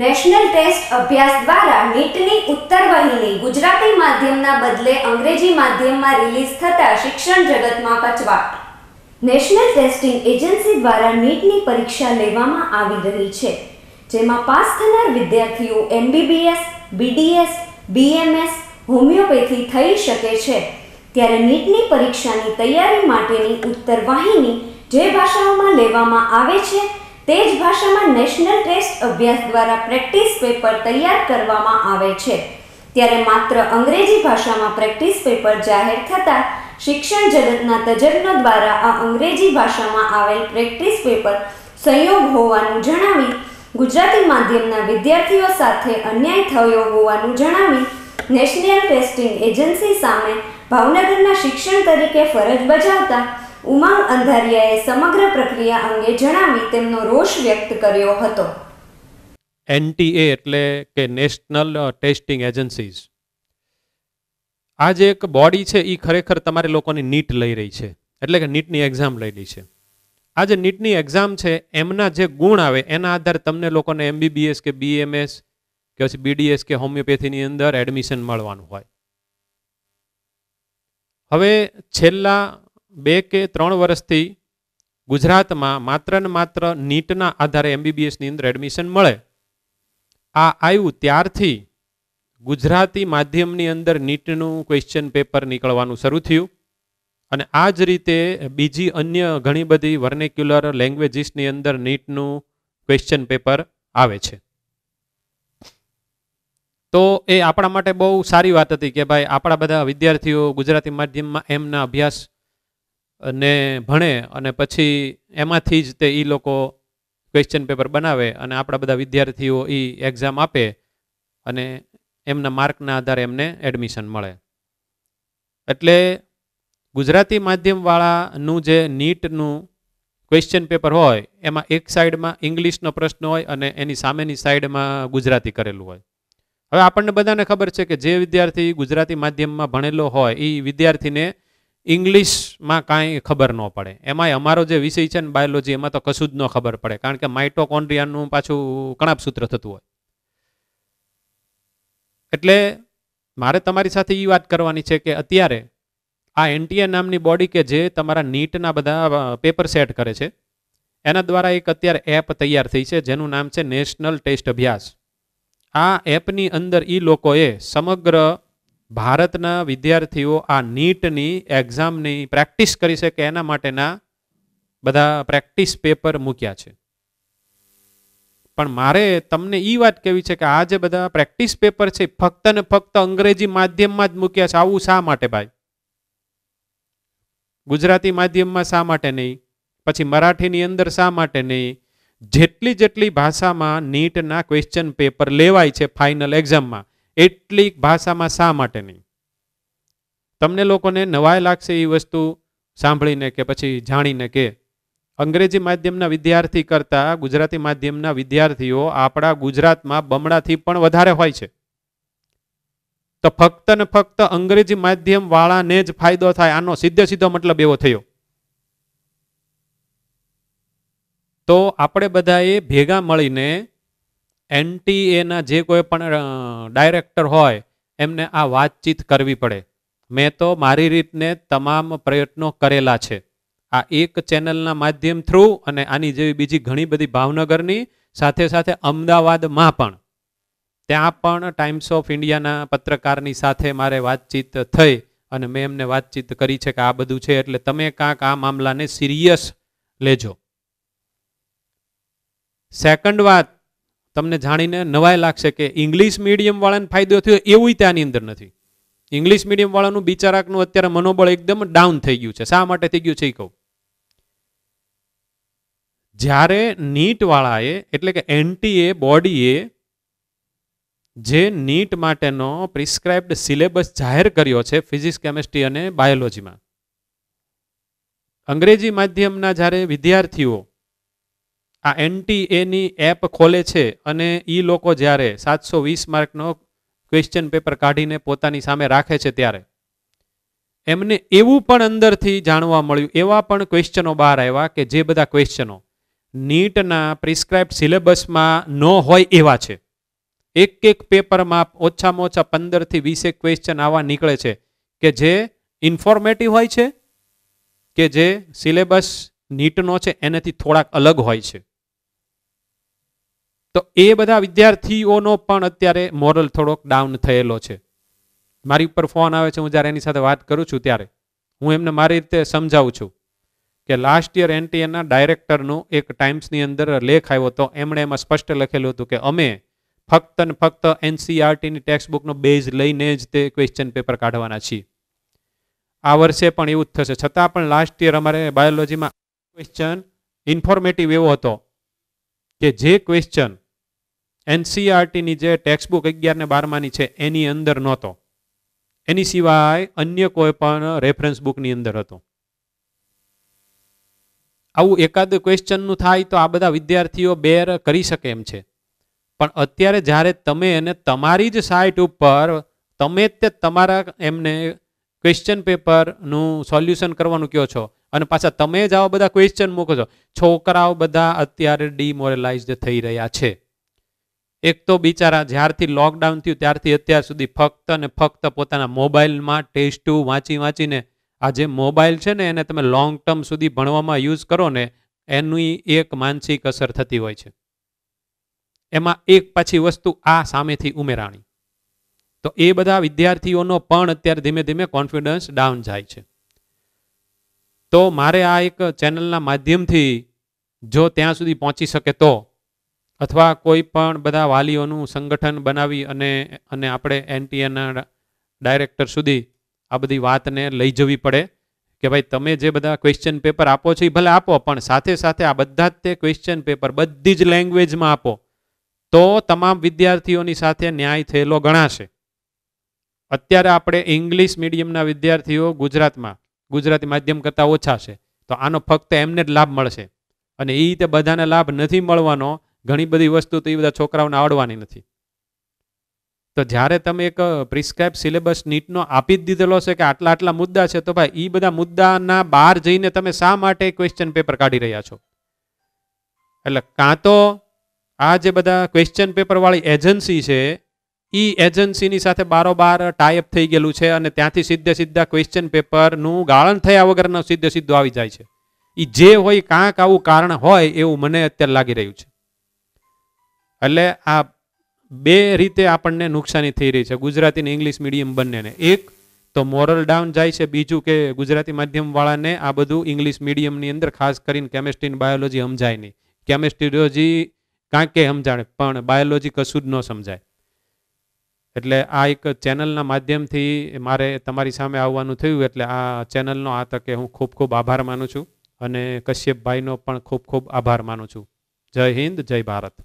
national test અભ્યાસ દ્વારા નીટની ઉત્તર ઉત્તરવહીની ગુજરાતી માધ્યમના બદલે અંગ્રેજી માધ્યમમાં રિલીઝ થતા શિક્ષણ જગતમાં પચવાટ નેશનલ ટેસ્ટિંગ એજન્સી દ્વારા નીટની પરીક્ષા લેવામાં આવી રહી છે જેમાં પાસ થનાર વિદ્યાર્થીઓ એમબીબીએસ બીડીએસ બીએમએસ હોમિયોપેથી થઈ શકે છે ત્યારે નીટની પરીક્ષાની તૈયારી માટેની ઉત્તર વાહિની જે ભાષાઓમાં લેવામાં આવે છે તે જ ભાષામાં નેશનલ ટેસ્ટ અભ્યાસ દ્વારા પ્રેક્ટિસ પેપર તૈયાર કરવામાં આવે છે ત્યારે માત્ર અંગ્રેજી ભાષામાં પ્રેક્ટિસ પેપર જાહેર થતાં શિક્ષણ જગતના તજજ્ઞો દ્વારા આ અંગ્રેજી ભાષામાં આવેલ પ્રેક્ટિસ પેપર સંયોગ હોવાનું જણાવી ગુજરાતી માધ્યમના વિદ્યાર્થીઓ સાથે અન્યાય થયો હોવાનું જણાવી નેશનલ ટેસ્ટિંગ એજન્સી સામે ભાવનગરના શિક્ષણ તરીકે ફરજ બજાવતા ઉમંગ અંધારિયાએ સમગ્ર પ્રક્રિયા અંગે જણાવી તેમનો રોષ વ્યક્ત કર્યો હતો એનટીએ એટલે કે નેશનલ ટેસ્ટિંગ એજન્સીઝ આ જે એક બોડી છે એ ખરેખર તમારે લોકોની નીટ લઈ રહી છે એટલે કે નીટની એક્ઝામ લઈ રહી છે આ જે નીટની એક્ઝામ છે એમના જે ગુણ આવે એના આધારે તમને લોકોને એમબીબીએસ કે બીએમએસ કે પછી બીડીએસ કે હોમિયોપેથીની અંદર એડમિશન મળવાનું હોય હવે છેલ્લા બે કે ત્રણ વર્ષથી ગુજરાતમાં માત્ર ને માત્ર નીટના આધારે એમબીબીએસની અંદર એડમિશન મળે આ આવ્યું ત્યારથી ગુજરાતી માધ્યમની અંદર નીટનું ક્વેશ્ચન પેપર નીકળવાનું શરૂ થયું અને આ જ રીતે બીજી અન્ય ઘણી બધી વર્નેક્યુલર લેંગ્વેજીસની અંદર નીટનું ક્વેશ્ચન પેપર આવે છે તો એ આપણા માટે બહુ સારી વાત હતી કે ભાઈ આપણા બધા વિદ્યાર્થીઓ ગુજરાતી માધ્યમમાં એમના અભ્યાસ અને ભણે અને પછી એમાંથી જ તે એ લોકો ક્વેશ્ચન પેપર બનાવે અને આપણા બધા વિદ્યાર્થીઓ એ એક્ઝામ આપે અને એમના માર્કના આધારે એમને એડમિશન મળે એટલે ગુજરાતી માધ્યમવાળાનું જે નીટનું ક્વેશ્ચન પેપર હોય એમાં એક સાઈડમાં ઇંગ્લિશનો પ્રશ્ન હોય અને એની સામેની સાઈડમાં ગુજરાતી કરેલું હોય હવે આપણને બધાને ખબર છે કે જે વિદ્યાર્થી ગુજરાતી માધ્યમમાં ભણેલો હોય એ વિદ્યાર્થીને ઇંગ્લિશમાં કાંઈ ખબર ન પડે એમાંય અમારો જે વિષય છે ને બાયોલોજી એમાં તો કશું જ ન ખબર પડે કારણ કે માઇટોકોન્ડ્રિયાનું પાછું કણાપસૂત્ર થતું હોય એટલે મારે તમારી સાથે એ વાત કરવાની છે કે અત્યારે આ એનટીએ નામની બોડી કે જે તમારા નીટના બધા પેપર સેટ કરે છે એના દ્વારા એક અત્યારે એપ તૈયાર થઈ છે જેનું નામ છે નેશનલ ટેસ્ટ અભ્યાસ આ એપની અંદર એ લોકોએ સમગ્ર ભારતના વિદ્યાર્થીઓ આ નીટની એક્ઝામની પ્રેક્ટિસ કરી શકે એના માટેના બધા પ્રેક્ટિસ પેપર મૂક્યા છે પણ મારે તમને એ વાત કહેવી છે કે આ જે બધા પ્રેક્ટિસ પેપર છે ફક્ત ને ફક્ત અંગ્રેજી માધ્યમમાં જ મૂક્યા છે આવું શા માટે ભાઈ ગુજરાતી માધ્યમમાં શા માટે નહીં પછી મરાઠીની અંદર શા માટે નહીં જેટલી જેટલી ભાષામાં નીટના ક્વેશ્ચન પેપર લેવાય છે ફાઇનલ એક્ઝામમાં એટલી ભાષામાં શા માટે નહીં તમને લોકોને નવાય લાગશે એ વસ્તુ સાંભળીને કે પછી જાણીને કે અંગ્રેજી માધ્યમના વિદ્યાર્થી કરતા ગુજરાતી માધ્યમના વિદ્યાર્થીઓ આપણા ગુજરાતમાં બમણાથી પણ વધારે હોય છે તો ફક્ત ને ફક્ત અંગ્રેજી માધ્યમ વાળાને જ ફાયદો થાય આનો સીધે સીધો મતલબ એવો થયો તો આપણે બધાએ ભેગા મળીને એનટીએના જે કોઈ પણ ડાયરેક્ટર હોય એમને આ વાતચીત કરવી પડે મેં તો મારી રીતને તમામ પ્રયત્નો કરેલા છે આ એક ચેનલના માધ્યમ થ્રુ અને આની જેવી બીજી ઘણી બધી ભાવનગરની સાથે સાથે અમદાવાદમાં પણ ત્યાં પણ ટાઈમ્સ ઓફ ઇન્ડિયાના પત્રકારની સાથે મારે વાતચીત થઈ અને મેં એમને વાતચીત કરી છે કે આ બધું છે એટલે તમે કાંક આ મામલાને સિરિયસ લેજો સેકન્ડ વાત તમને જાણીને નવાય લાગશે કે ઇંગ્લિશ મીડિયમવાળાને ફાયદો થયો એવું ત્યાંની અંદર નથી ઇંગ્લિશ મીડિયમવાળાનું બિચારાકનું અત્યારે મનોબળ એકદમ ડાઉન થઈ ગયું છે શા માટે થઈ ગયું છે એ કહું જ્યારે નીટવાળાએ એટલે કે એનટીએ બોડીએ જે નીટ માટેનો પ્રિસ્ક્રાઇબ્ડ સિલેબસ જાહેર કર્યો છે ફિઝિક્સ કેમેસ્ટ્રી અને બાયોલોજીમાં અંગ્રેજી માધ્યમના જ્યારે વિદ્યાર્થીઓ આ એનટીએની એપ ખોલે છે અને એ લોકો જ્યારે સાતસો વીસ માર્કનો ક્વેશ્ચન પેપર કાઢીને પોતાની સામે રાખે છે ત્યારે એમને એવું પણ અંદરથી જાણવા મળ્યું એવા પણ ક્વેશ્ચનો બહાર આવ્યા કે જે બધા ક્વેશ્ચનો નીટના પ્રિસ્ક્રાઇબ સિલેબસમાં ન હોય એવા છે એક એક પેપરમાં ઓછામાં ઓછા પંદરથી વીસેક ક્વેશ્ચન આવા નીકળે છે કે જે ઇન્ફોર્મેટિવ હોય છે કે જે સિલેબસ નીટનો છે એનાથી થોડાક અલગ હોય છે તો એ બધા વિદ્યાર્થીઓનો પણ અત્યારે મોરલ થોડોક ડાઉન થયેલો છે મારી ઉપર ફોન આવે છે હું જ્યારે એની સાથે વાત કરું છું ત્યારે હું એમને મારી રીતે સમજાવું છું કે લાસ્ટ યર એનટીએના ડાયરેક્ટરનો એક ટાઈમ્સની અંદર લેખ આવ્યો હતો એમણે એમાં સ્પષ્ટ લખેલું હતું કે અમે ફક્ત ને ફક્ત એનસીઆરટીની ટેક્સ્ટબુકનો બેઝ લઈને જ તે ક્વેશ્ચન પેપર કાઢવાના છીએ આ વર્ષે પણ એવું જ થશે છતાં પણ લાસ્ટ યર અમારે બાયોલોજીમાં ક્વેશ્ચન ઇન્ફોર્મેટિવ એવો હતો કે જે ક્વેશ્ચન એનસીઆરટીની e જે ટેક્સ્ટબુક અગિયાર ને બારમાની છે એની અંદર નહોતો એની સિવાય અન્ય કોઈ પણ રેફરન્સ બુકની અંદર હતો આવું એકાદ ક્વેશ્ચનનું થાય તો આ બધા વિદ્યાર્થીઓ બેર કરી શકે એમ છે પણ અત્યારે જ્યારે તમે એને તમારી જ સાઇટ ઉપર તમે તે તમારા એમને ક્વેશ્ચન પેપરનું સોલ્યુશન કરવાનું કહો છો અને પાછા તમે જ આવા બધા ક્વેશ્ચન મૂકો છો છોકરાઓ બધા અત્યારે ડિમોરલાઇઝ થઈ રહ્યા છે એક તો બિચારા જ્યારથી લોકડાઉન થયું ત્યારથી અત્યાર સુધી ફક્ત ને ફક્ત પોતાના મોબાઈલમાં ટેસ્ટુ વાંચી વાંચીને આ જે મોબાઈલ છે ને એને તમે લોંગ ટર્મ સુધી ભણવામાં યુઝ કરો ને એની એક માનસિક અસર થતી હોય છે એમાં એક પાછી વસ્તુ આ સામેથી ઉમેરાણી તો એ બધા વિદ્યાર્થીઓનો પણ અત્યારે ધીમે ધીમે કોન્ફિડન્સ ડાઉન જાય છે તો મારે આ એક ચેનલના માધ્યમથી જો ત્યાં સુધી પહોંચી શકે તો અથવા કોઈ પણ બધા વાલીઓનું સંગઠન બનાવી અને અને આપણે એનટીએના ડાયરેક્ટર સુધી આ બધી વાતને લઈ જવી પડે કે ભાઈ તમે જે બધા ક્વેશ્ચન પેપર આપો છો એ ભલે આપો પણ સાથે સાથે આ બધા જ તે ક્વેશ્ચન પેપર બધી જ લેંગ્વેજમાં આપો તો તમામ વિદ્યાર્થીઓની સાથે ન્યાય થયેલો ગણાશે અત્યારે આપણે ઇંગ્લિશ મીડિયમના વિદ્યાર્થીઓ ગુજરાતમાં ગુજરાતી માધ્યમ કરતાં ઓછા છે તો આનો ફક્ત એમને જ લાભ મળશે અને એ રીતે બધાને લાભ નથી મળવાનો ઘણી બધી વસ્તુ તો એ બધા છોકરાઓને આવડવાની નથી તો જ્યારે તમે એક પ્રિસ્ક્રાઇબ સિલેબસ નીટનો આપી જ દીધેલો છે કે આટલા આટલા મુદ્દા છે તો ભાઈ એ બધા મુદ્દાના બહાર જઈને તમે શા માટે ક્વેશ્ચન પેપર કાઢી રહ્યા છો એટલે કાં તો આ જે બધા ક્વેશ્ચન પેપરવાળી એજન્સી છે એ એજન્સીની સાથે બારોબાર ટાઈઅપ થઈ ગયેલું છે અને ત્યાંથી સીધે સીધા ક્વેશ્ચન પેપરનું ગાળણ થયા વગરનો સીધે સીધું આવી જાય છે એ જે હોય કાંક આવું કારણ હોય એવું મને અત્યારે લાગી રહ્યું છે એટલે આ બે રીતે આપણને નુકસાની થઈ રહી છે ગુજરાતી ને ઇંગ્લિશ મીડિયમ બંનેને એક તો મોરલ ડાઉન જાય છે બીજું કે ગુજરાતી માધ્યમવાળાને આ બધું ઇંગ્લિશ મીડિયમની અંદર ખાસ કરીને કેમેસ્ટ્રી બાયોલોજી સમજાય નહીં કેમેસ્ટ્રીઓજી કાંઈ કે સમજાણે પણ બાયોલોજી કશું જ ન સમજાય એટલે આ એક ચેનલના માધ્યમથી મારે તમારી સામે આવવાનું થયું એટલે આ ચેનલનો આ તકે હું ખૂબ ખૂબ આભાર માનું છું અને કશ્યપભાઈનો પણ ખૂબ ખૂબ આભાર માનું છું જય હિન્દ જય ભારત